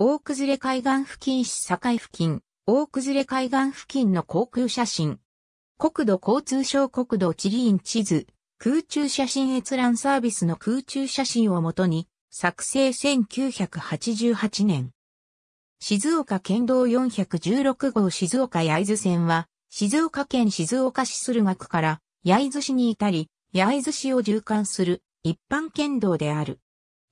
大崩れ海岸付近市境付近、大崩れ海岸付近の航空写真。国土交通省国土地理院地図、空中写真閲覧サービスの空中写真をもとに、作成1988年。静岡県道416号静岡焼津線は、静岡県静岡市駿河区から焼津市に至り、焼津市を縦貫する一般県道である。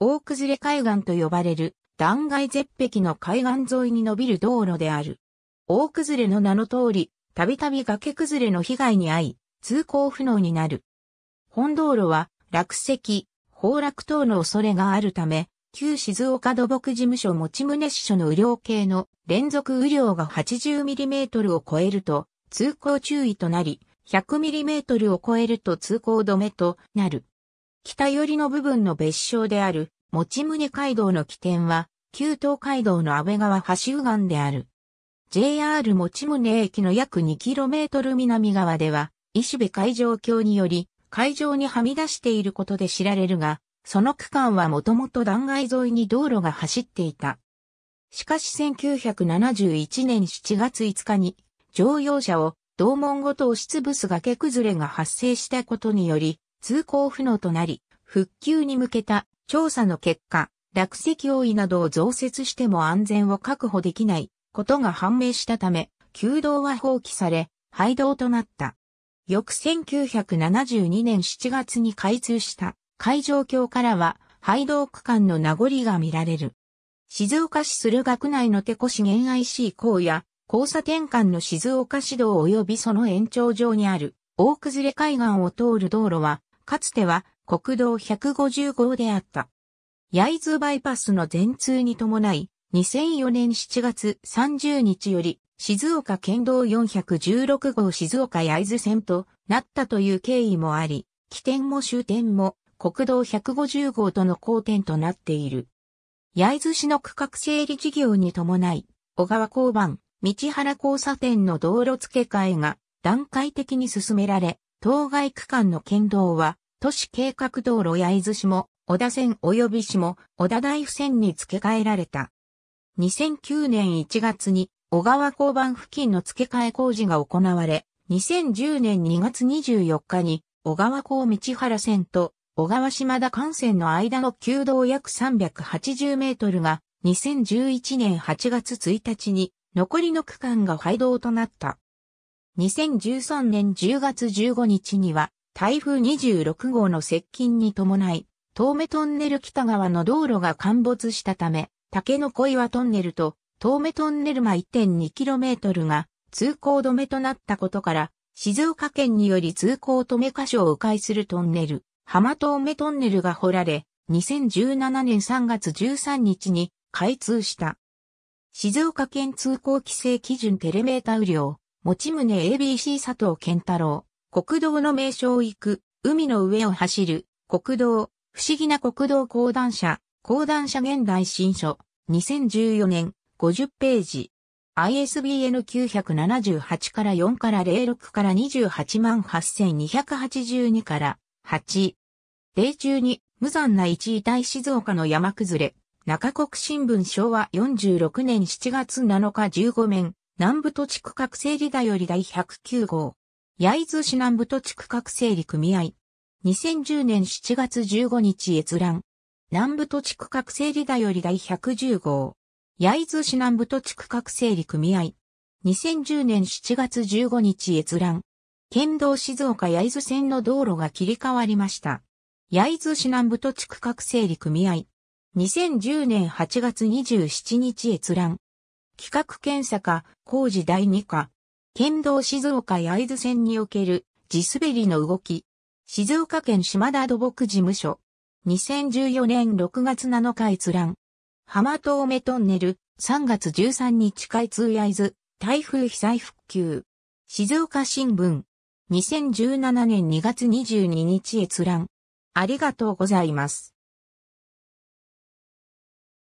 大崩れ海岸と呼ばれる断崖絶壁の海岸沿いに伸びる道路である。大崩れの名の通り、たびたび崖崩れの被害に遭い、通行不能になる。本道路は落石、崩落等の恐れがあるため、旧静岡土木事務所持宗支所の雨量計の連続雨量が8 0ミリメートルを超えると通行注意となり、1 0 0ミリメートルを超えると通行止めとなる。北寄りの部分の別称である持宗街道の起点は旧東海道の安倍川橋右岸である。JR 持宗駅の約 2km 南側では、石部海上橋により、海上にはみ出していることで知られるが、その区間はもともと断崖沿いに道路が走っていた。しかし1971年7月5日に、乗用車を道門ごと押しつぶす崖崩れが発生したことにより、通行不能となり、復旧に向けた調査の結果、落石多いなどを増設しても安全を確保できないことが判明したため、旧道は放棄され、廃道となった。翌1972年7月に開通した海上橋からは廃道区間の名残が見られる。静岡市駿河区内の手越原 IC 港や交差点間の静岡市道及びその延長上にある大崩れ海岸を通る道路は、かつては国道150号であった。焼津バイパスの全通に伴い、2004年7月30日より、静岡県道416号静岡焼津線となったという経緯もあり、起点も終点も国道150号との交点となっている。焼津市の区画整理事業に伴い、小川交番、道原交差点の道路付け替えが段階的に進められ、当該区間の県道は都市計画道路焼津市も小田線及び下、小田大府線に付け替えられた。2009年1月に小川交番付近の付け替え工事が行われ、2010年2月24日に小川港道原線と小川島田幹線の間の旧道約380メートルが2011年8月1日に残りの区間が廃道となった。2013年10月15日には台風26号の接近に伴い遠目トンネル北側の道路が陥没したため、竹の小岩トンネルと遠目トンネル間 1.2km が通行止めとなったことから、静岡県により通行止め箇所を迂回するトンネル、浜遠目トンネルが掘られ、2017年3月13日に開通した。静岡県通行規制基準テレメータ雨量、持ち宗 ABC 佐藤健太郎、国道の名称を行く、海の上を走る、国道、不思議な国道講談社、講談社現代新書、2014年、50ページ。ISBN 978から4から06から288,282から8。例中に、無残な一位対静岡の山崩れ、中国新聞昭和46年7月7日15面、南部土地区画整理だより第109号。焼津市南部土地区画整理組合、2010年7月15日閲覧。南部土地区画整理だより第110号。焼津市南部土地区画整理組合。2010年7月15日閲覧。県道静岡焼津線の道路が切り替わりました。焼津市南部土地区画整理組合。2010年8月27日閲覧。企画検査課工事第2課。県道静岡焼津線における地滑りの動き。静岡県島田土木事務所。2014年6月7日閲覧。浜東目トンネル、3月13日開通焼津、台風被災復旧。静岡新聞。2017年2月22日閲覧。ありがとうございます。